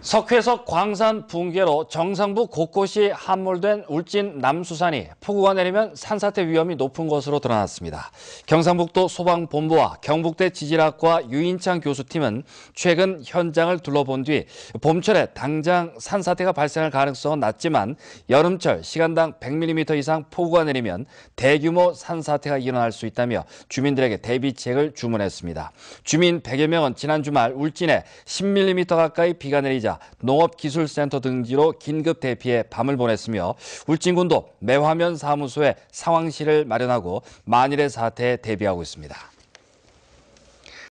석회석 광산 붕괴로 정상부 곳곳이 함몰된 울진 남수산이 폭우가 내리면 산사태 위험이 높은 것으로 드러났습니다. 경상북도 소방본부와 경북대 지질학과 유인창 교수팀은 최근 현장을 둘러본 뒤 봄철에 당장 산사태가 발생할 가능성은 낮지만 여름철 시간당 100mm 이상 폭우가 내리면 대규모 산사태가 일어날 수 있다며 주민들에게 대비책을 주문했습니다. 주민 100여 명은 지난 주말 울진에 10mm 가까이 비가 내리자 관계자, 농업기술센터 등지로 긴급 대피해 밤을 보냈으며 울진군도 매화면 사무소에 상황실을 마련하고 만일의 사태에 대비하고 있습니다.